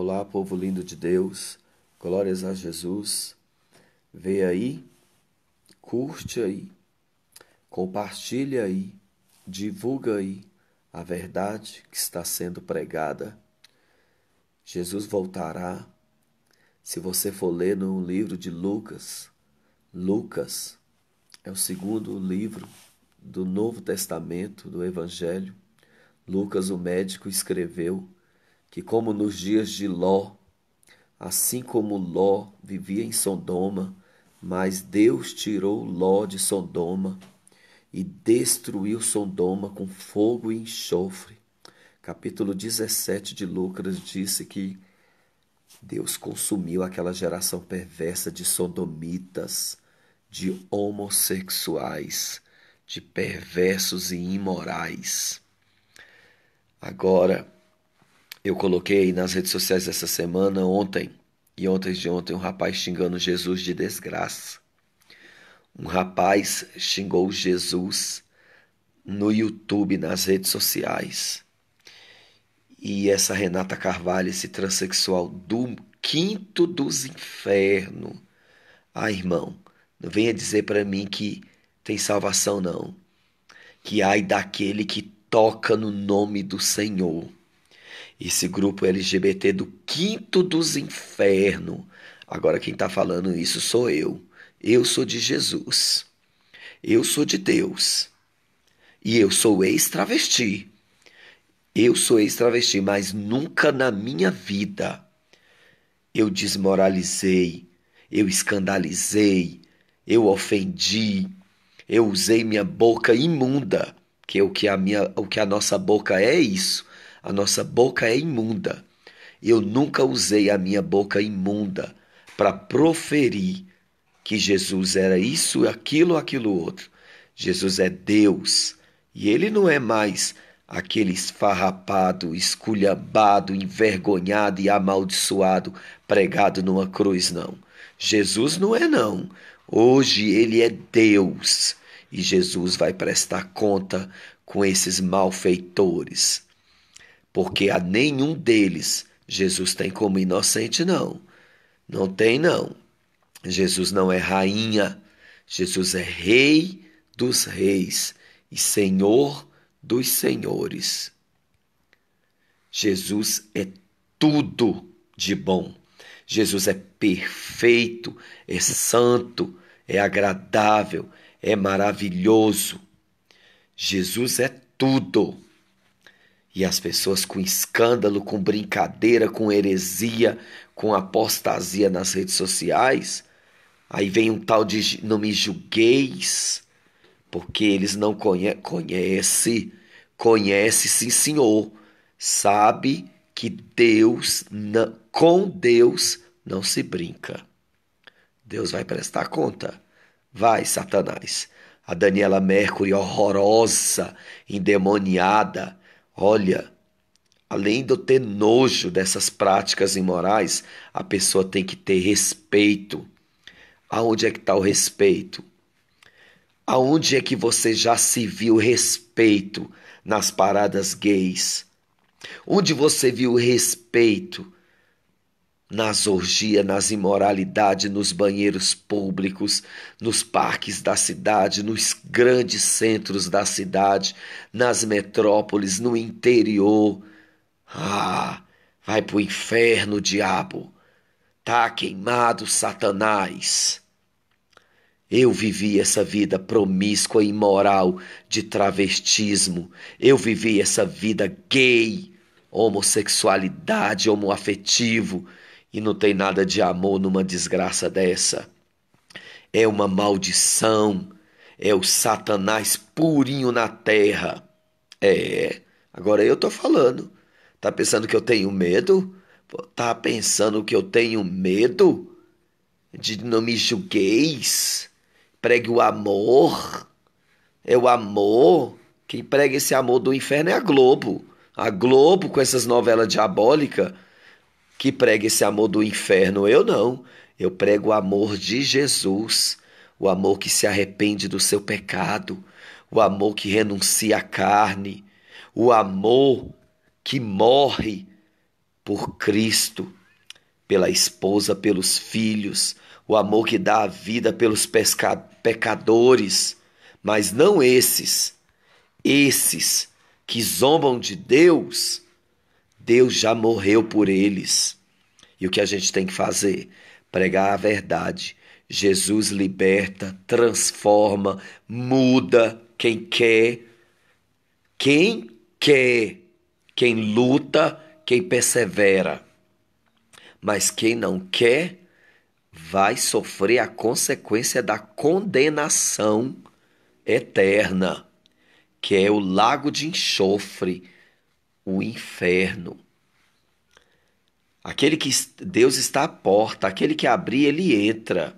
Olá, povo lindo de Deus, glórias a Jesus. Vê aí, curte aí, compartilha aí, divulga aí a verdade que está sendo pregada. Jesus voltará. Se você for ler no livro de Lucas, Lucas é o segundo livro do Novo Testamento, do Evangelho. Lucas, o médico, escreveu que, como nos dias de Ló, assim como Ló vivia em Sodoma, mas Deus tirou Ló de Sodoma e destruiu Sodoma com fogo e enxofre. Capítulo 17 de Lucas disse que Deus consumiu aquela geração perversa de sodomitas, de homossexuais, de perversos e imorais. Agora, eu coloquei nas redes sociais essa semana, ontem e ontem de ontem, um rapaz xingando Jesus de desgraça. Um rapaz xingou Jesus no YouTube, nas redes sociais. E essa Renata Carvalho, esse transexual do quinto dos infernos. Ah, irmão, não venha dizer para mim que tem salvação, não. Que ai daquele que toca no nome do Senhor. Esse grupo LGBT do quinto dos infernos. Agora quem está falando isso sou eu. Eu sou de Jesus. Eu sou de Deus. E eu sou ex-travesti. Eu sou ex-travesti, mas nunca na minha vida eu desmoralizei, eu escandalizei, eu ofendi, eu usei minha boca imunda, que é o que a minha, o que a nossa boca é isso. A nossa boca é imunda. Eu nunca usei a minha boca imunda para proferir que Jesus era isso, aquilo, aquilo outro. Jesus é Deus e ele não é mais aquele esfarrapado, esculhambado, envergonhado e amaldiçoado pregado numa cruz, não. Jesus não é, não. Hoje ele é Deus e Jesus vai prestar conta com esses malfeitores porque a nenhum deles Jesus tem como inocente, não. Não tem, não. Jesus não é rainha, Jesus é rei dos reis e senhor dos senhores. Jesus é tudo de bom. Jesus é perfeito, é santo, é agradável, é maravilhoso. Jesus é tudo. E as pessoas com escândalo, com brincadeira, com heresia, com apostasia nas redes sociais. Aí vem um tal de não me julgueis, porque eles não conhe conhece, conhece sim, Senhor. Sabe que Deus não, com Deus não se brinca. Deus vai prestar conta. Vai, Satanás. A Daniela Mercury horrorosa, endemoniada, Olha, além de eu ter nojo dessas práticas imorais, a pessoa tem que ter respeito. Aonde é que está o respeito? Aonde é que você já se viu respeito nas paradas gays? Onde você viu respeito nas orgias, nas imoralidades, nos banheiros públicos, nos parques da cidade, nos grandes centros da cidade, nas metrópoles, no interior. Ah, vai pro inferno, diabo. Tá queimado, Satanás. Eu vivi essa vida promíscua e imoral de travestismo. Eu vivi essa vida gay, homossexualidade, homoafetivo. E não tem nada de amor numa desgraça dessa. É uma maldição. É o Satanás purinho na terra. É. Agora eu tô falando. Tá pensando que eu tenho medo? Tá pensando que eu tenho medo? De não me julgueis? Pregue o amor. É o amor. Quem prega esse amor do inferno é a Globo. A Globo, com essas novelas diabólicas, que prega esse amor do inferno. Eu não. Eu prego o amor de Jesus, o amor que se arrepende do seu pecado, o amor que renuncia à carne, o amor que morre por Cristo, pela esposa, pelos filhos, o amor que dá a vida pelos pecadores, mas não esses, esses que zombam de Deus Deus já morreu por eles. E o que a gente tem que fazer? Pregar a verdade. Jesus liberta, transforma, muda quem quer. Quem quer, quem luta, quem persevera. Mas quem não quer, vai sofrer a consequência da condenação eterna, que é o lago de enxofre o inferno. Aquele que Deus está à porta, aquele que abrir, ele entra.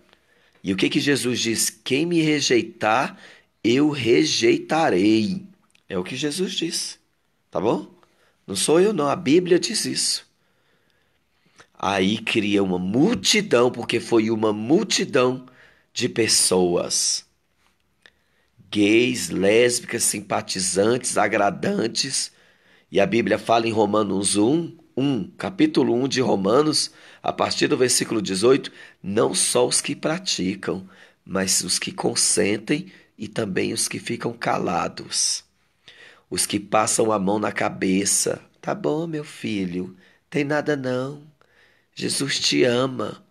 E o que que Jesus diz? Quem me rejeitar, eu rejeitarei. É o que Jesus diz. Tá bom? Não sou eu não, a Bíblia diz isso. Aí cria uma multidão, porque foi uma multidão de pessoas. Gays, lésbicas, simpatizantes, agradantes, e a Bíblia fala em Romanos 1, 1, capítulo 1 de Romanos, a partir do versículo 18, não só os que praticam, mas os que consentem e também os que ficam calados. Os que passam a mão na cabeça. Tá bom, meu filho, tem nada não. Jesus te ama.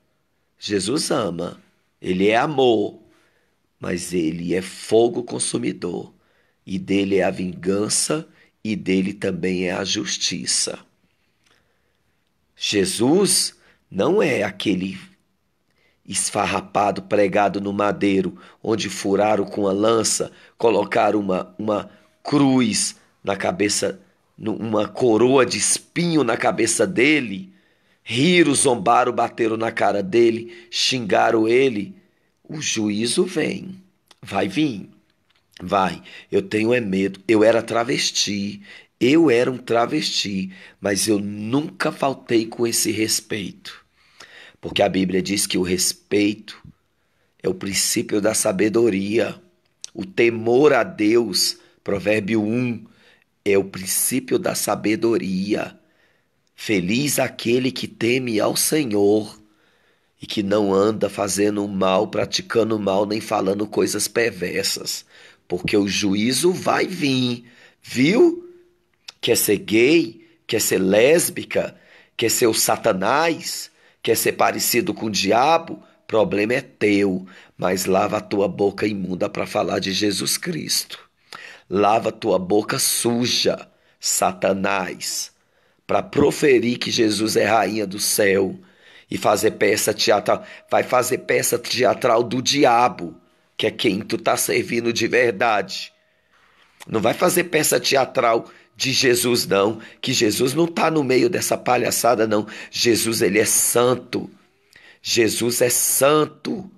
Jesus ama. Ele é amor, mas ele é fogo consumidor e dele é a vingança e dele também é a justiça. Jesus não é aquele esfarrapado pregado no madeiro, onde furaram com a lança, colocaram uma, uma cruz na cabeça, uma coroa de espinho na cabeça dele, riram, zombaram, bateram na cara dele, xingaram ele. O juízo vem, vai vir. Vai, eu tenho é medo. Eu era travesti, eu era um travesti, mas eu nunca faltei com esse respeito. Porque a Bíblia diz que o respeito é o princípio da sabedoria. O temor a Deus, Provérbio 1, é o princípio da sabedoria. Feliz aquele que teme ao Senhor e que não anda fazendo mal, praticando mal, nem falando coisas perversas porque o juízo vai vir, viu? Quer ser gay, quer ser lésbica, quer ser o Satanás, quer ser parecido com o diabo, problema é teu, mas lava a tua boca imunda para falar de Jesus Cristo. Lava a tua boca suja, Satanás, para proferir que Jesus é rainha do céu e fazer peça teatral, vai fazer peça teatral do diabo que é quem tu está servindo de verdade. Não vai fazer peça teatral de Jesus não, que Jesus não está no meio dessa palhaçada não. Jesus ele é santo. Jesus é santo.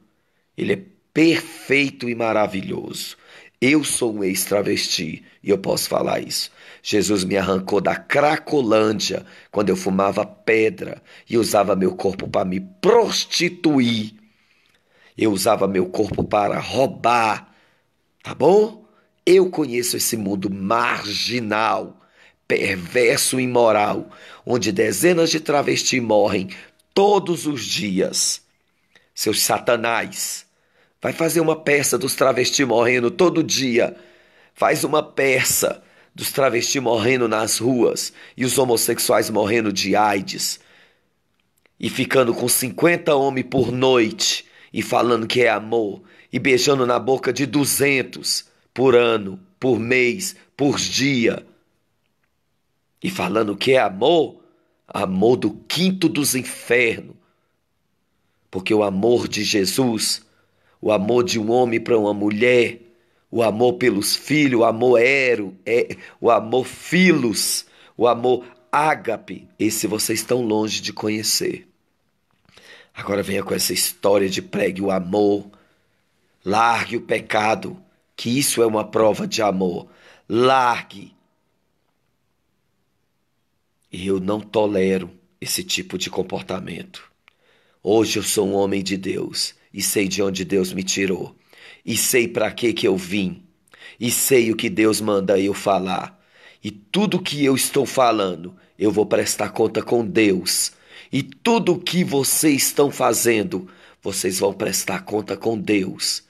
Ele é perfeito e maravilhoso. Eu sou um ex-travesti e eu posso falar isso. Jesus me arrancou da Cracolândia quando eu fumava pedra e usava meu corpo para me prostituir. Eu usava meu corpo para roubar, tá bom? Eu conheço esse mundo marginal, perverso e imoral, onde dezenas de travestis morrem todos os dias. Seus satanás, vai fazer uma peça dos travestis morrendo todo dia. Faz uma peça dos travestis morrendo nas ruas e os homossexuais morrendo de AIDS e ficando com 50 homens por noite e falando que é amor e beijando na boca de 200 por ano, por mês, por dia. E falando que é amor, amor do quinto dos infernos. Porque o amor de Jesus, o amor de um homem para uma mulher, o amor pelos filhos, o amor ero, é, o amor filos, o amor ágape, esse vocês estão longe de conhecer. Agora venha com essa história de pregue o amor, largue o pecado, que isso é uma prova de amor. Largue. E eu não tolero esse tipo de comportamento. Hoje eu sou um homem de Deus e sei de onde Deus me tirou, e sei para que que eu vim, e sei o que Deus manda eu falar. E tudo que eu estou falando, eu vou prestar conta com Deus e tudo o que vocês estão fazendo, vocês vão prestar conta com Deus.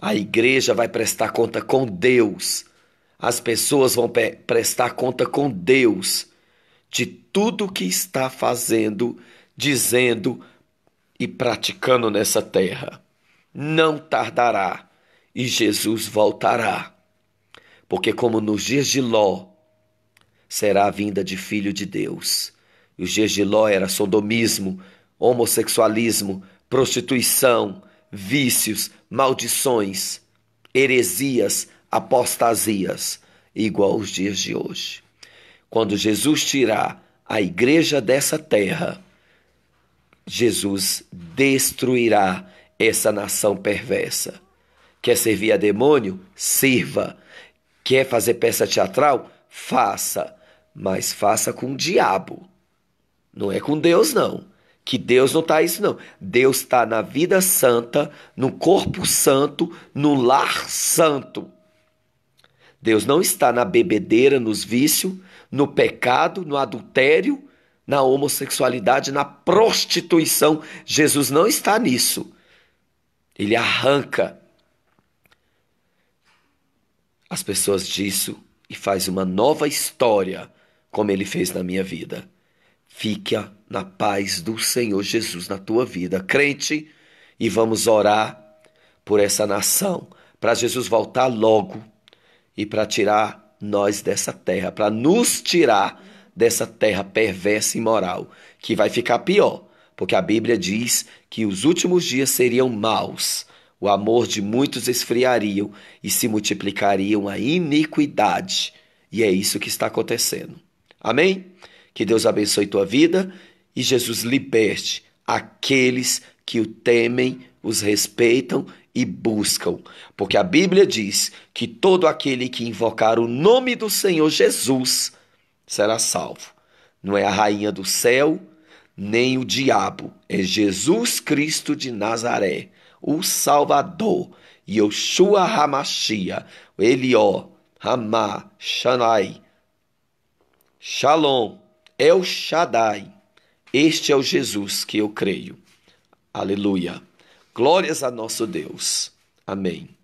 A igreja vai prestar conta com Deus. As pessoas vão prestar conta com Deus de tudo que está fazendo, dizendo e praticando nessa terra. Não tardará e Jesus voltará. Porque, como nos dias de Ló, será a vinda de Filho de Deus. Os dias de Ló era sodomismo, homossexualismo, prostituição, vícios, maldições, heresias, apostasias, igual aos dias de hoje. Quando Jesus tirar a igreja dessa terra, Jesus destruirá essa nação perversa. Quer servir a demônio? Sirva. Quer fazer peça teatral? Faça, mas faça com o diabo não é com Deus, não. Que Deus não está isso, não. Deus está na vida santa, no corpo santo, no lar santo. Deus não está na bebedeira, nos vícios, no pecado, no adultério, na homossexualidade, na prostituição. Jesus não está nisso. Ele arranca as pessoas disso e faz uma nova história, como ele fez na minha vida. Fique na paz do Senhor Jesus na tua vida, crente, e vamos orar por essa nação, para Jesus voltar logo e para tirar nós dessa terra, para nos tirar dessa terra perversa e imoral, que vai ficar pior, porque a Bíblia diz que os últimos dias seriam maus. O amor de muitos esfriaria e se multiplicaria a iniquidade. E é isso que está acontecendo. Amém? Que Deus abençoe tua vida e Jesus liberte aqueles que o temem, os respeitam e buscam. Porque a Bíblia diz que todo aquele que invocar o nome do Senhor Jesus será salvo. Não é a rainha do céu, nem o diabo, é Jesus Cristo de Nazaré, o Salvador, Yoshua Hamashia, Elió, Hamá, Shanai. Shalom. El é Shaddai. Este é o Jesus que eu creio. Aleluia. Glórias a nosso Deus. Amém.